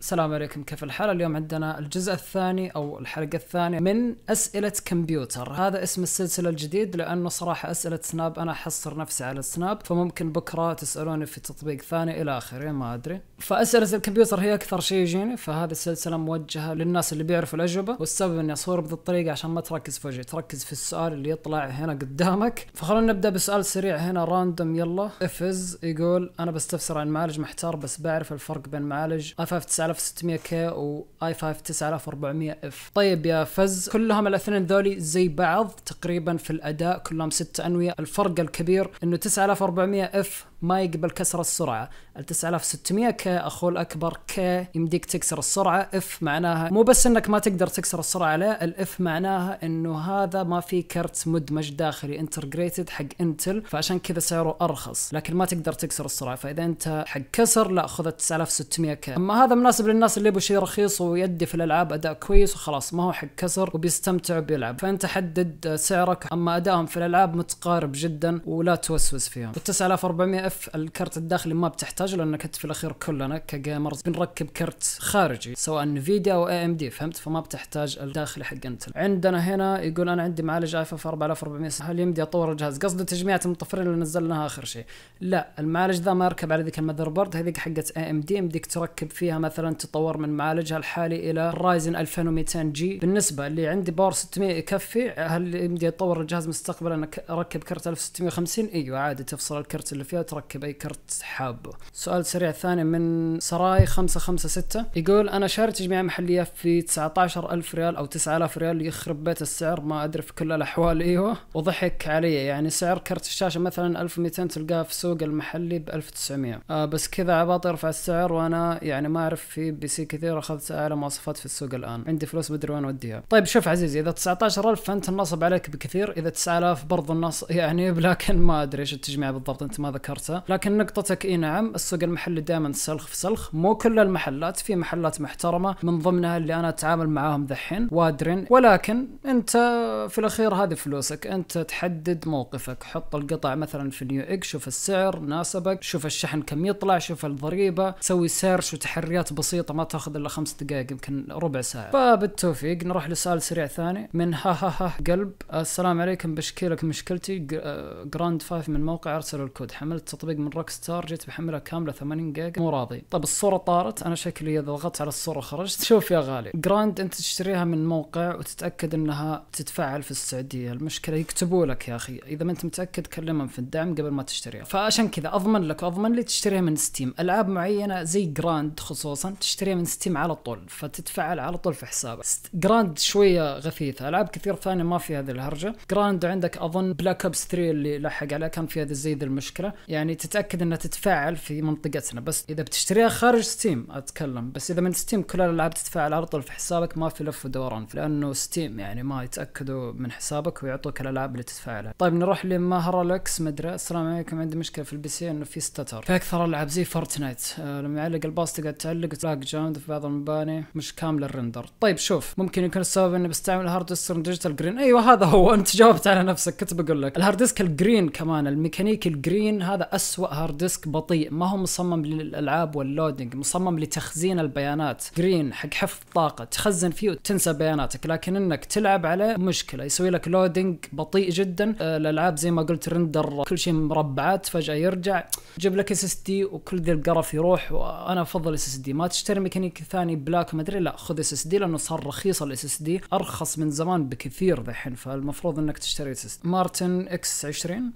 السلام عليكم كيف الحال اليوم عندنا الجزء الثاني او الحلقه الثانيه من اسئله كمبيوتر هذا اسم السلسله الجديد لانه صراحه اسئله سناب انا احصر نفسي على سناب فممكن بكره تسالوني في تطبيق ثاني الى اخره ما ادري فاسئله الكمبيوتر هي اكثر شيء يجيني فهذه السلسله موجهه للناس اللي بيعرفوا الاجوبه والسبب اني اصور بهذه الطريقه عشان ما تركز في وجهي تركز في السؤال اللي يطلع هنا قدامك فخلونا نبدا بسؤال سريع هنا راندوم يلا افز يقول انا بستفسر عن معالج محتار بس بعرف الفرق بين معالج اف اف 9600 كي i 5 9400 اف طيب يا فز كلهم الاثنين ذولي زي بعض تقريبا في الاداء كلهم ست انويه الفرق الكبير انه 9400 اف ما يقبل كسر السرعه ال 9600 أخو الاكبر ك يمديك تكسر السرعه اف معناها مو بس انك ما تقدر تكسر السرعه لا الاف معناها انه هذا ما في كرت مدمج داخلي انترجريتد حق انتل فعشان كذا سعره ارخص لكن ما تقدر تكسر السرعه فاذا انت حق كسر لا خذ 9600 ك اما هذا مناسب للناس اللي يبوا شيء رخيص ويدي في الالعاب اداء كويس وخلاص ما هو حق كسر وبيستمتع بيلعب فانت حدد سعرك اما ادائهم في الالعاب متقارب جدا ولا توسوس فيهم 9400 اف الكرت الداخلي ما بتحتاجه لانك انت في الاخير كلنا كجيمرز بنركب كرت خارجي سواء انفيديا او اي ام دي فهمت فما بتحتاج الداخلي حق انتل عندنا هنا يقول انا عندي معالج اي اف 4400 هل يمدي اطور الجهاز قصده تجميع المطفرين اللي نزلناها اخر شيء لا المعالج ذا ما يركب على ذيك المذر بورد هذيك حقت اي ام دي يمديك تركب فيها مثلا تطور من معالجها الحالي الى رايزن 2200 جي بالنسبه اللي عندي باور 600 يكفي هل يمدي اطور الجهاز مستقبلا انك اركب كرت 1650 ايوه عادي تفصل الكرت اللي فيها مركب اي كرت حابه سؤال سريع ثاني من سراي 556 يقول انا شاري تجميع محليه في 19000 ريال او 9000 ريال يخرب بيت السعر ما ادري في كل الاحوال ايوه وضحك علي يعني سعر كرت الشاشه مثلا 1200 تلقاها في السوق المحلي ب 1900 آه بس كذا عباط ارفع السعر وانا يعني ما اعرف في بي سي كثير اخذت اعلى مواصفات في السوق الان عندي فلوس بدري وين اوديها طيب شوف عزيزي اذا 19000 فانت النصب عليك بكثير اذا 9000 برضه النص يعني لكن ما ادري ايش التجميع بالضبط انت ما ذكرت نفسه لكن نقطتك اي نعم السوق المحلي دائما سلخ في سلخ مو كل المحلات في محلات محترمه من ضمنها اللي انا اتعامل معاهم ذحين وادرن ولكن انت في الاخير هذه فلوسك انت تحدد موقفك حط القطع مثلا في اليو اكس شوف السعر ناسبك شوف الشحن كم يطلع شوف الضريبه سوي سيرش وتحريات بسيطه ما تاخذ الا خمس دقائق يمكن ربع ساعه فبالتوفيق نروح لسؤال سريع ثاني من ها ها ها قلب السلام عليكم بشكيلك مشكلتي جراند آه، فايف من موقع ارسل الكود حملت تطبيق من روك ستار جيت بحملها كامله 8 جيجا مو راضي طيب الصوره طارت انا شكلي اذا ضغطت على الصوره خرجت شوف يا غالي جراند انت تشتريها من موقع وتتاكد انها تتفعل في السعوديه المشكله يكتبوا لك يا اخي اذا ما انت متاكد كلمهم في الدعم قبل ما تشتريها فعشان كذا اضمن لك اضمن لي تشتريها من ستيم العاب معينه زي جراند خصوصا تشتريها من ستيم على طول فتتفعل على طول في حسابك جراند شويه غثيثه العاب كثير ثانيه ما في هذه الهرجه جراند عندك اظن بلاك اوبس 3 اللي لحق عليها كان فيها زي ذي المشكله يعني يعني تتاكد انها تتفاعل في منطقتنا بس اذا بتشتريها خارج ستيم اتكلم بس اذا من ستيم كل الالعاب تتفاعل على طول في حسابك ما في لف ودوران لانه ستيم يعني ما يتاكدوا من حسابك ويعطوك الالعاب اللي تتفاعلها طيب نروح لمهرلكس مدري السلام عليكم عندي مشكله في البي سي انه في ستتر في اكثر العاب زي فورتنايت أه لما يعلق الباص تقعد تعلق تلاق جامد في بعض المباني مش كامله الرندر طيب شوف ممكن يكون السبب اني بستعمل هارد ديجيتال جرين ايوه هذا هو انت جاوبت على نفسك كنت بقول لك الهارد ديسك الجرين كمان الميكانيكي الجرين هذا أسوأ هارد ديسك بطيء ما هو مصمم للألعاب واللودنج مصمم لتخزين البيانات جرين حق حفظ طاقة تخزن فيه وتنسى بياناتك لكن انك تلعب عليه مشكلة يسوي لك لودنج بطيء جدا آه، الألعاب زي ما قلت رندر كل شيء مربعات فجأة يرجع جيب لك اس اس دي وكل ذي القرف يروح وانا افضل اس اس دي ما تشتري ميكانيك ثاني بلاك ما ادري لا خذ اس اس دي لانه صار رخيص الاس اس دي ارخص من زمان بكثير ذحين فالمفروض انك تشتري اس اس دي مارتن اكس 20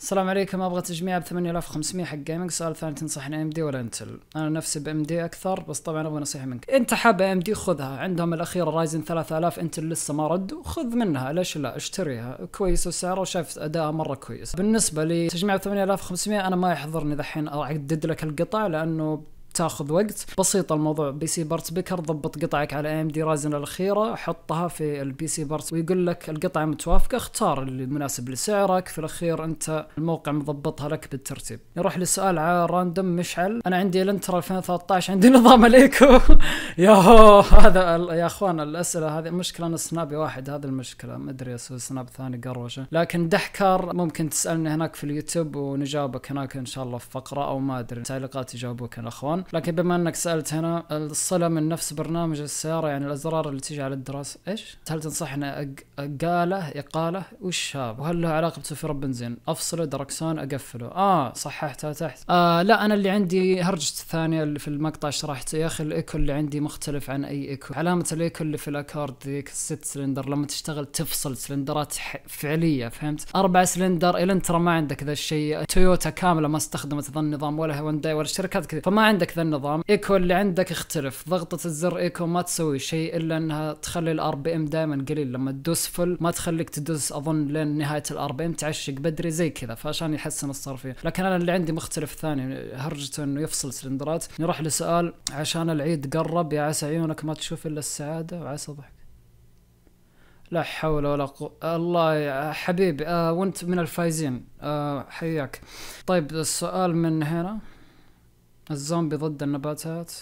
السلام عليكم ابغى تجميع ب 8500 حق جيمنج سؤال ثاني تنصحني ام دي ولا انتل انا نفسي بام دي اكثر بس طبعا ابغى نصيحه منك انت حاب ام دي خذها عندهم الاخيره رايزن 3000 انتل لسه ما رد خذ منها ليش لا اشتريها كويس وسعرها وشايف ادائها مره كويس بالنسبه لي تجميع 8500 انا ما يحضرني ذحين اعدد لك القطع لانه تاخذ وقت بسيط الموضوع بي سي بارت بيكر ضبط قطعك على ام دي رايزن الاخيره حطها في البي سي بارت ويقول لك القطعه متوافقه اختار اللي مناسب لسعرك في الاخير انت الموقع مضبطها لك بالترتيب نروح لسؤال على راندوم مشعل انا عندي الانتر 2013 عندي نظام عليكم ياهو هذا يا اخوان الاسئله هذه مشكله انا سنابي واحد هذه المشكله ما ادري اسوي سناب ثاني قروشه لكن دحكر ممكن تسالني هناك في اليوتيوب ونجاوبك هناك ان شاء الله في فقره او ما ادري تعليقات يجاوبوك الاخوان لكن بما انك سالت هنا الصله من نفس برنامج السياره يعني الازرار اللي تيجي على الدراسه ايش هل تنصحنا اقاله اقاله وش هذا وهل له علاقه بتوفير البنزين افصله دركسون اقفله اه صححتها تحت آه لا انا اللي عندي هرجه الثانيه اللي في المقطع شرحته يا اخي الايكو اللي عندي مختلف عن اي ايكو علامه الايكو اللي في الاكورد ذيك الست سلندر لما تشتغل تفصل سلندرات فعليه فهمت اربع سلندر الين ترى ما عندك ذا الشيء تويوتا كامله ما استخدمت ذا النظام ولا هونداي ولا الشركات كذا فما عندك ذا النظام ايكو اللي عندك اختلف ضغطة الزر ايكو ما تسوي شيء الا انها تخلي الار بي ام دائما قليل لما تدوس فل ما تخليك تدوس اظن لين نهاية الار بي ام تعشق بدري زي كذا فعشان يحسن الصرفية لكن انا اللي عندي مختلف ثاني هرجته انه يفصل سلندرات نروح لسؤال عشان العيد قرب يا عسى عيونك ما تشوف الا السعادة وعسى ضحك لا حول ولا قوة الله يا حبيبي آه وانت من الفايزين آه حياك طيب السؤال من هنا الزومبي ضد النباتات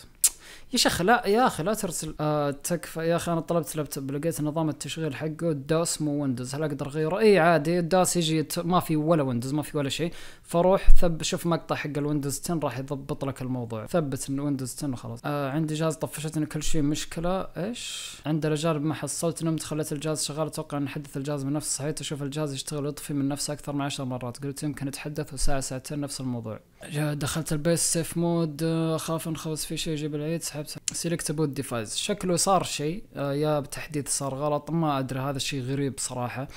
يا شيخ لا يا اخي لا ترسل آه تكفى يا اخي انا طلبت لابتوب لقيت نظام التشغيل حقه الداس مو ويندوز هل اقدر اغيره؟ اي عادي الداس يجي ما في ولا ويندوز ما في ولا شيء فروح ثب شوف مقطع حق الويندوز 10 راح يضبط لك الموضوع ثبت ان ويندوز 10 وخلاص آه عندي جهاز طفشتني كل شيء مشكله ايش؟ عند الاجانب ما حصلت نمت خليت الجهاز شغال اتوقع ان حدث الجهاز من نفسه صحيت اشوف الجهاز يشتغل يطفي من نفسه اكثر من 10 مرات قلت يمكن يتحدث وساعه ساعتين نفس الموضوع دخلت البيس سيف مود آه، اخاف نخوص في شيء يجيب العيد سحب سحب سيلكتبل ديفايس شكله صار شيء آه، يا بتحديث صار غلط ما ادري هذا الشيء غريب صراحه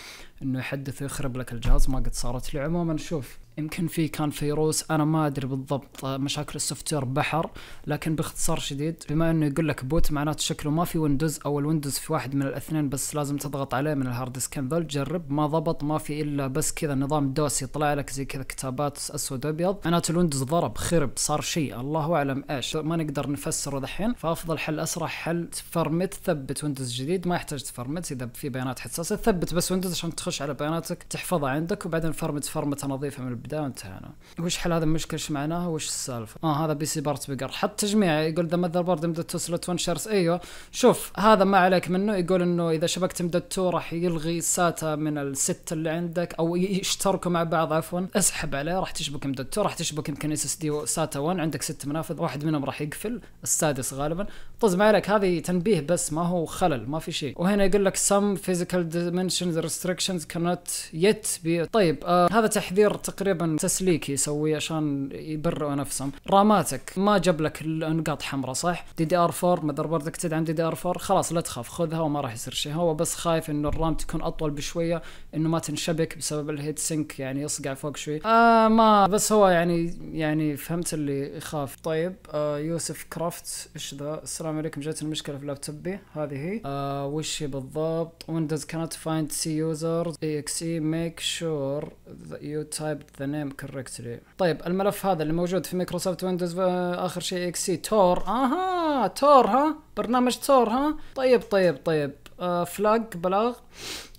انه يحدث ويخرب لك الجهاز ما قد صارت لي عموما شوف يمكن في كان فيروس انا ما ادري بالضبط آه، مشاكل السوفت وير بحر لكن باختصار شديد بما انه يقول لك بوت معناته شكله ما في ويندوز او الويندوز في واحد من الاثنين بس لازم تضغط عليه من الهارد ديسك ذول جرب ما ضبط ما في الا بس كذا نظام دوس يطلع لك زي كذا كتابات اسود وابيض معناته الويندوز ضرب خرب صار شيء الله اعلم ايش ما نقدر نفسره ذحين فافضل حل اسرع حل تفرمت ثبت ويندوز جديد ما يحتاج تفرمت اذا في بيانات حساسه ثبت بس ويندوز عشان تخش على بياناتك تحفظها عندك وبعدين فرمت فرمته نظيفه من بدا وانتهينا وش حل هذا المشكله ايش معناها وش السالفه اه هذا بي سي بارت بقر حط تجميع يقول ذا ماذر بورد مدته سلوت 1 شرس ايوه شوف هذا ما عليك منه يقول انه اذا شبكت مدته راح يلغي ساتا من الست اللي عندك او يشتركوا مع بعض عفوا اسحب عليه راح تشبك مدته راح تشبك يمكن اس اس دي ساتا 1 عندك ست منافذ واحد منهم راح يقفل السادس غالبا طز ما عليك هذه تنبيه بس ما هو خلل ما في شيء وهنا يقول لك سم فيزيكال dimensions ريستركشنز كانت يت بي طيب آه هذا تحذير تقريبا تقريبا تسليك يسويه عشان يبرئوا نفسهم راماتك ما جاب لك النقاط حمراء صح دي دي ار 4 ماذر بوردك تدعم دي دي ار 4 خلاص لا تخاف خذها وما راح يصير شيء هو بس خايف انه الرام تكون اطول بشويه انه ما تنشبك بسبب الهيت سينك يعني يصقع فوق شوي آه ما بس هو يعني يعني فهمت اللي يخاف طيب آه يوسف كرافت ايش ذا السلام عليكم جت المشكله في لابتوبي هذه هي آه وش بالضبط ويندوز كانت فايند سي يوزرز اي اكس اي ميك شور يو تايب نيم كوركتلي طيب الملف هذا اللي موجود في مايكروسوفت ويندوز اخر شيء اكسي تور اها تور ها برنامج تور ها طيب طيب طيب آه فلاج بلاغ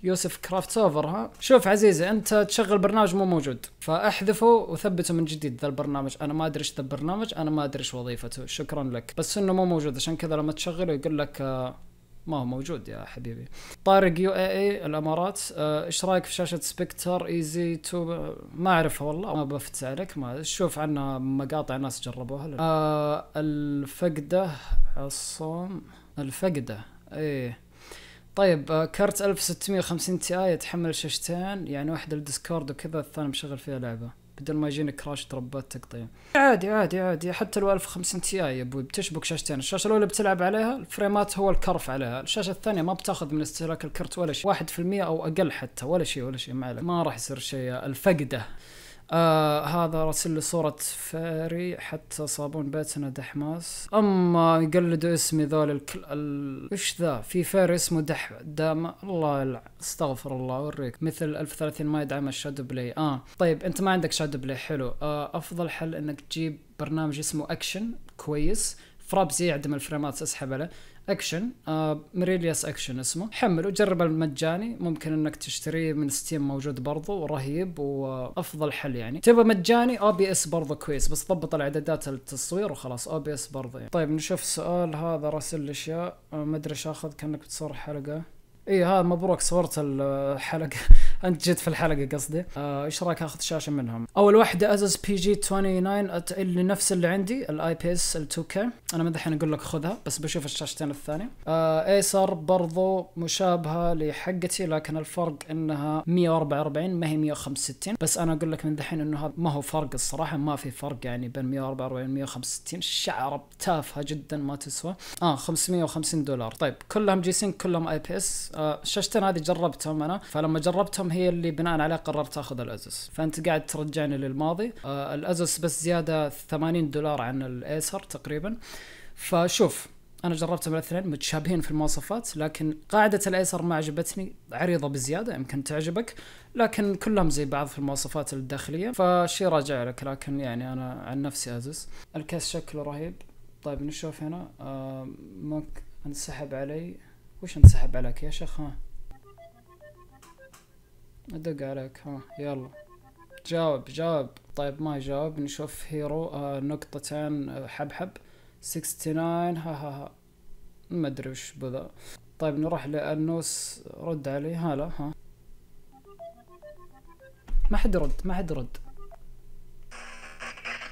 يوسف كرافت اوفر ها شوف عزيزي انت تشغل برنامج مو موجود فاحذفه وثبته من جديد ذا البرنامج انا ما ادري ايش ذا البرنامج انا ما ادري ايش وظيفته شكرا لك بس انه مو موجود عشان كذا لما تشغله يقول لك آه ما هو موجود يا حبيبي طارق يو اي اي الامارات آه، ايش رايك في شاشه سبكتر ايزي e 2 ما اعرفها والله ما بفتس عليك ما شوف عنها مقاطع ناس جربوها آه الفقده الصوم الفقده اي طيب آه 1650 تي اي يتحمل شاشتين يعني واحده الديسكورد وكذا الثاني مشغل فيها لعبه بدل ما يجيني كراش تربات تقطيع عادي عادي عادي حتى لو 1050 تي اي يا بوي بتشبك شاشتين الشاشه الاولى بتلعب عليها الفريمات هو الكرف عليها الشاشه الثانيه ما بتاخذ من استهلاك الكرت ولا شيء 1% او اقل حتى ولا شيء ولا شيء ما عليك ما راح يصير شيء الفقده آه هذا راسل لي صورة فاري حتى صابون بيتنا دحماس اما يقلدوا اسمي ذول الكل ال... ايش ذا في فاري اسمه دح دام الله يلعن استغفر الله اوريك مثل 1030 ما يدعم الشادو بلاي اه طيب انت ما عندك شادو بلاي حلو آه افضل حل انك تجيب برنامج اسمه اكشن كويس فرابزي يعدم الفريمات اسحب له اكشن مريليس اكشن اسمه حمله جربه المجاني ممكن انك تشتريه من ستيم موجود برضو رهيب وافضل حل يعني تبغى مجاني او بي اس برضو كويس بس ضبط الاعدادات التصوير وخلاص او بي اس برضو يعني. طيب نشوف سؤال هذا راسل الاشياء آه، ما ادري اخذ كانك بتصور حلقه اي هذا مبروك صورت الحلقه انت جيت في الحلقه قصدي آه، ايش رايك اخذ شاشه منهم اول واحده ازز بي جي 29 اللي نفس اللي عندي الاي بي اس ال 2 كي انا من دحين اقول لك خذها بس بشوف الشاشتين الثانيه آه ايسر برضو مشابهه لحقتي لكن الفرق انها 144 ما هي 165 بس انا اقول لك من دحين انه هذا ما هو فرق الصراحه ما في فرق يعني بين 144 و 165 شعره تافهه جدا ما تسوى اه 550 دولار طيب كلهم جيسين كلهم اي بي اس الشاشتين آه، هذه جربتهم انا فلما جربتهم هي اللي بناء عليها قررت اخذ الازوس فانت قاعد ترجعني للماضي آه، الازوس بس زياده 80 دولار عن الايسر تقريبا فشوف انا جربتهم الاثنين متشابهين في المواصفات لكن قاعده الايسر ما عجبتني عريضه بزياده يمكن تعجبك لكن كلهم زي بعض في المواصفات الداخليه فشي راجع لك لكن يعني انا عن نفسي ازوس الكاس شكله رهيب طيب نشوف هنا آه ممكن انسحب علي وش انسحب عليك يا شيخ ها ادق عليك ها يلا جاوب جاوب طيب ما جاوب نشوف هيرو آه نقطتين آه، حب حبحب 69 ها ها ها ما ادري وش بذا طيب نروح لانوس رد علي هلا ها ما حد رد ما حد رد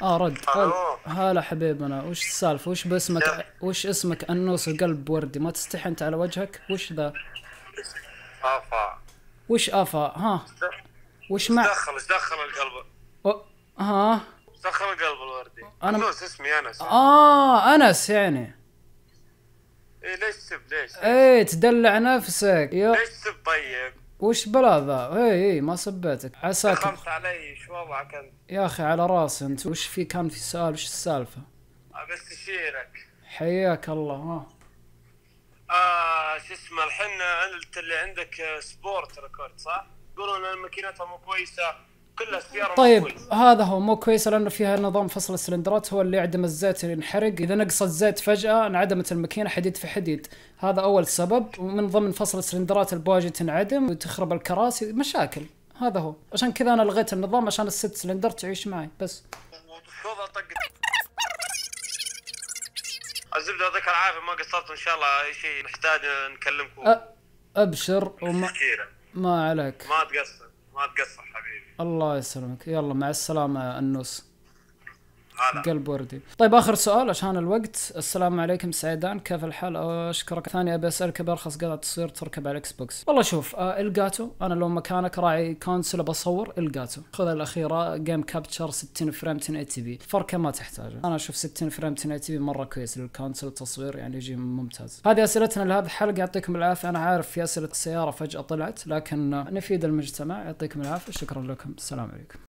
اه رد قال هلا حبيبنا وش السالفه وش باسمك وش اسمك انوس القلب وردي ما تستحي انت على وجهك وش ذا افا وش افا ها وش مع دخل ايش دخل القلب ها دخل القلب الوردي انا انوس اسمي انس اه انس يعني ايه ليش تسب ليش؟ ايه تدلع نفسك يو... ليش تسب طيب؟ وش بلا ذا اي اي ما صبيتك عساك خمسة علي شو وضعك يا اخي على راسي انت وش في كان في سؤال وش السالفه ابي استشيرك حياك الله ها آه شو اسمه الحين انت اللي عندك سبورت ريكورد صح؟ يقولون ماكينتها مو كويسه كلها السياره طيب مو هذا هو مو كويسه لانه فيها نظام فصل السلندرات هو اللي يعدم الزيت اللي ينحرق اذا نقص الزيت فجاه انعدمت الماكينه حديد في حديد هذا اول سبب ومن ضمن فصل السلندرات البواجي تنعدم وتخرب الكراسي مشاكل هذا هو عشان كذا انا لغيت النظام عشان الست سلندر تعيش معي بس الزبده يعطيك العافيه ما قصرت ان شاء الله اي شيء نحتاج نكلمكم ابشر وما ما عليك ما تقصر ما تقصر حبيبي الله يسلمك يلا مع السلامه انوس قلب وردي طيب اخر سؤال عشان الوقت السلام عليكم سعيدان كيف الحال اشكرك ثاني ابي اسالك بارخص قطعه تصير تركب على الاكس بوكس والله شوف آه الجاتو انا لو مكانك راعي كونسل بصور الجاتو خذ الاخيره جيم كابتشر 60 فريم 1080 بي فركه ما تحتاجه انا اشوف 60 فريم 1080 بي مره كويس للكونسل تصوير يعني يجي ممتاز هذه اسئلتنا لهذه الحلقه يعطيكم العافيه انا عارف في اسئله السياره فجاه طلعت لكن نفيد المجتمع يعطيكم العافيه شكرا لكم السلام عليكم